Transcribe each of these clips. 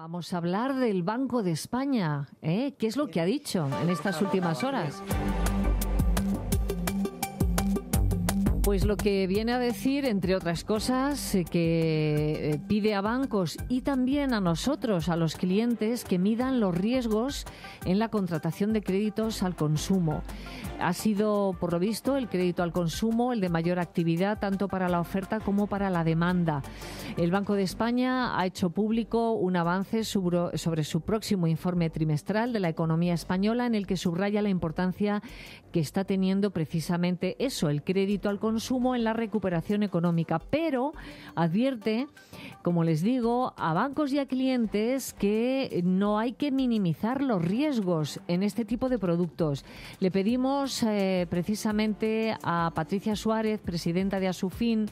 Vamos a hablar del Banco de España. ¿eh? ¿Qué es lo que ha dicho en estas últimas horas? Pues lo que viene a decir, entre otras cosas, eh, que eh, pide a bancos y también a nosotros, a los clientes, que midan los riesgos en la contratación de créditos al consumo. Ha sido, por lo visto, el crédito al consumo el de mayor actividad, tanto para la oferta como para la demanda. El Banco de España ha hecho público un avance sobre su próximo informe trimestral de la economía española en el que subraya la importancia que está teniendo precisamente eso, el crédito al consumo consumo en la recuperación económica, pero advierte, como les digo, a bancos y a clientes que no hay que minimizar los riesgos en este tipo de productos. Le pedimos eh, precisamente a Patricia Suárez, presidenta de Asufin,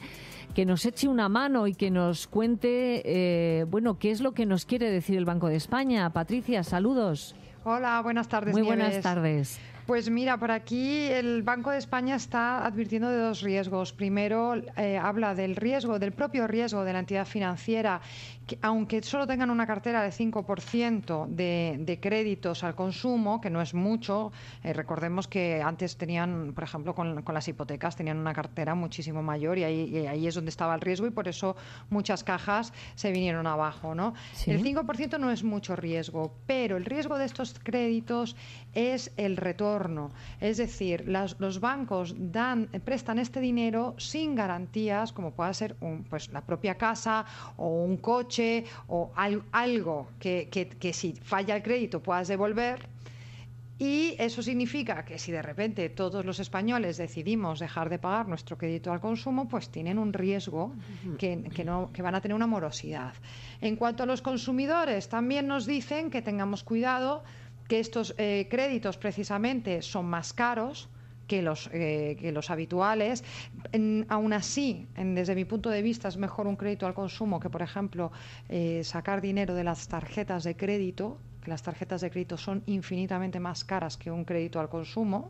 que nos eche una mano y que nos cuente, eh, bueno, qué es lo que nos quiere decir el Banco de España. Patricia, saludos. Hola, buenas tardes. Muy buenas tardes. Pues mira, por aquí el Banco de España está advirtiendo de dos riesgos. Primero, eh, habla del riesgo, del propio riesgo de la entidad financiera, aunque solo tengan una cartera de 5% de, créditos al consumo, que no es mucho, eh, recordemos que antes tenían, por ejemplo, con, las hipotecas, tenían una cartera muchísimo mayor y ahí, es donde estaba el riesgo y por eso muchas cajas se vinieron abajo. ¿no? El 5% no es mucho riesgo, pero el riesgo de estos créditos es el retorno es decir, los bancos dan, prestan este dinero sin garantías, como pueda ser pues, la propia casa o un coche o algo que, si falla el crédito puedas devolver. Y eso significa que si de repente todos los españoles decidimos dejar de pagar nuestro crédito al consumo, pues tienen un riesgo que van a tener una morosidad. En cuanto a los consumidores, también nos dicen que tengamos cuidado que estos eh, créditos precisamente son más caros. Que los, eh, que los habituales. aún así, desde mi punto de vista, es mejor un crédito al consumo que, por ejemplo, eh, sacar dinero de las tarjetas de crédito, que las tarjetas de crédito son infinitamente más caras que un crédito al consumo.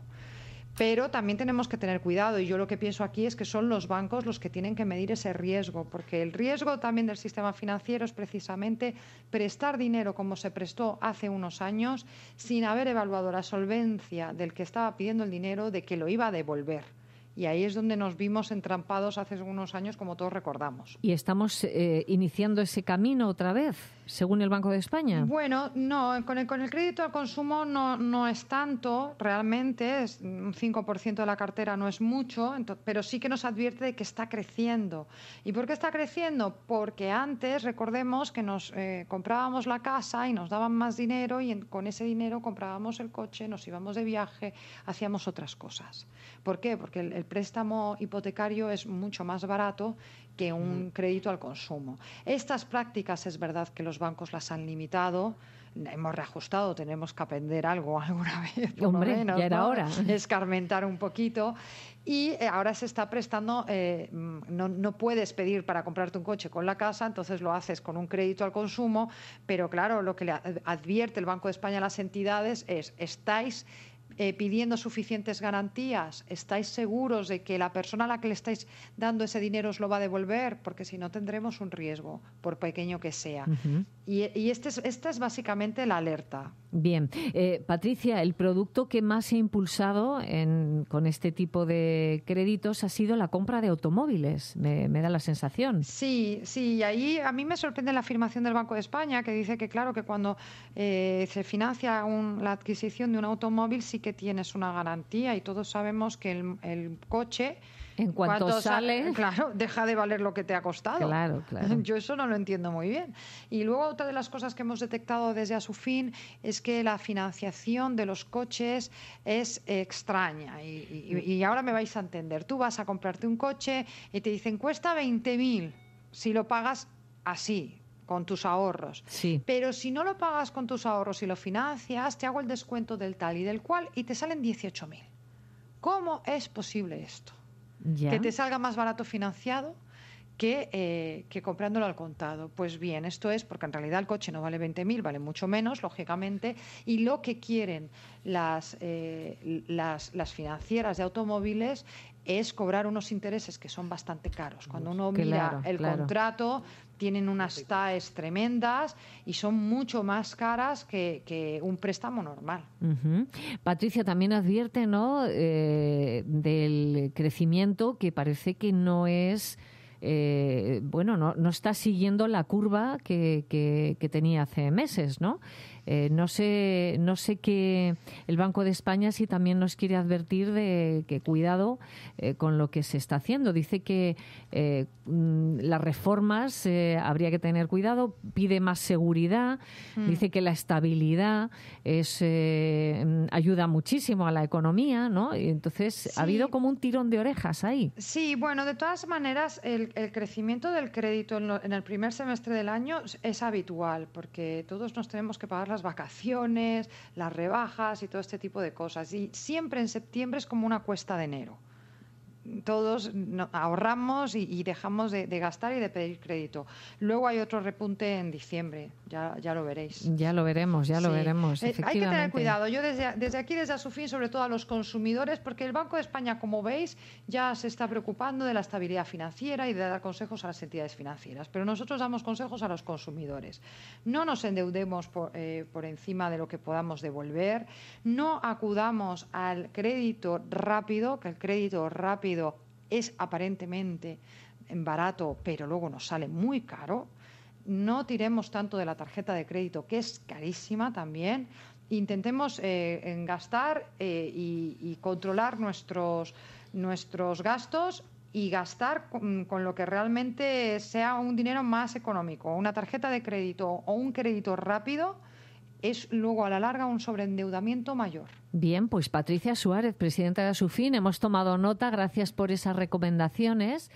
Pero también tenemos que tener cuidado y yo lo que pienso aquí es que son los bancos los que tienen que medir ese riesgo, porque el riesgo también del sistema financiero es precisamente prestar dinero como se prestó hace unos años sin haber evaluado la solvencia del que estaba pidiendo el dinero, de que lo iba a devolver. Y ahí es donde nos vimos entrampados hace unos años, como todos recordamos. ¿Y estamos eh, iniciando ese camino otra vez, según el Banco de España? Bueno, no, con el, crédito al consumo no, no es tanto, realmente, es un 5% de la cartera no es mucho, pero sí que nos advierte de que está creciendo. ¿Y por qué está creciendo? Porque antes, recordemos que nos eh, comprábamos la casa y nos daban más dinero y con ese dinero comprábamos el coche, nos íbamos de viaje, hacíamos otras cosas. ¿Por qué? Porque el préstamo hipotecario es mucho más barato que un crédito al consumo. Estas prácticas es verdad que los bancos las han limitado hemos reajustado, tenemos que aprender algo alguna vez. Por Hombre, menos, Escarmentar un poquito. Y eh, ahora se está prestando, eh, mm, no, no, puedes pedir para comprarte un coche con la casa, entonces lo haces con un crédito al consumo, pero claro, lo que le advierte el Banco de España a las entidades es, estáis eh, pidiendo suficientes garantías? ¿Estáis seguros de que la persona a la que le estáis dando ese dinero os lo va a devolver? Porque si no tendremos un riesgo, por pequeño que sea. Y, este esta es básicamente la alerta. Bien. Eh, Patricia, el producto que más se ha impulsado con este tipo de créditos ha sido la compra de automóviles, me, da la sensación. Sí, sí, y ahí a mí me sorprende la afirmación del Banco de España, que dice que claro, que cuando eh, se financia la adquisición de un automóvil sí que tienes una garantía y todos sabemos que el coche en cuanto, salen Claro, deja de valer lo que te ha costado. Yo eso no lo entiendo muy bien. Y luego otra de las cosas que hemos detectado desde a su fin es que la financiación de los coches es extraña. Y, ahora me vais a entender. Tú vas a comprarte un coche y te dicen cuesta 20.000 si lo pagas así, con tus ahorros. Sí. Pero si no lo pagas con tus ahorros y lo financias, te hago el descuento del tal y del cual y te salen 18.000. ¿Cómo es posible esto? que te salga más barato financiado eh, que, comprándolo al contado. Pues bien, esto es porque en realidad el coche no vale 20.000, vale mucho menos, lógicamente, y lo que quieren las, eh, las, las, financieras de automóviles es cobrar unos intereses que son bastante caros. Cuando uno mira el contrato, tienen unas TAES tremendas y son mucho más caras que, un préstamo normal. Patricia, también advierte ¿no? Eh, del crecimiento que parece que no es eh, bueno, no, no, está siguiendo la curva que, que, tenía hace meses, ¿no? Eh, no sé, no sé que el Banco de España sí también nos quiere advertir de que cuidado eh, con lo que se está haciendo. Dice que mm, las reformas habría que tener cuidado, pide más seguridad, mm. dice que la estabilidad es, mm, ayuda muchísimo a la economía, ¿no? Entonces ha habido como un tirón de orejas ahí. Sí, bueno, de todas maneras el el, crecimiento del crédito en, el primer semestre del año es habitual, porque todos nos tenemos que pagar las vacaciones, las rebajas y todo este tipo de cosas. Y siempre en septiembre es como una cuesta de enero todos ahorramos y, dejamos de, gastar y de pedir crédito. Luego hay otro repunte en diciembre, ya, ya lo veréis. Ya lo veremos, ya lo veremos. Eh, hay que tener cuidado. Yo desde, desde aquí, desde fin sobre todo a los consumidores, porque el Banco de España, como veis, ya se está preocupando de la estabilidad financiera y de dar consejos a las entidades financieras. Pero nosotros damos consejos a los consumidores. No nos endeudemos por, eh, por encima de lo que podamos devolver. No acudamos al crédito rápido, que el crédito rápido es aparentemente barato, pero luego nos sale muy caro. No tiremos tanto de la tarjeta de crédito, que es carísima también. Intentemos eh, gastar eh, y, controlar nuestros, gastos y gastar con, lo que realmente sea un dinero más económico. Una tarjeta de crédito o un crédito rápido es luego a la larga un sobreendeudamiento mayor. Bien, pues Patricia Suárez, presidenta de Asufin, hemos tomado nota. Gracias por esas recomendaciones.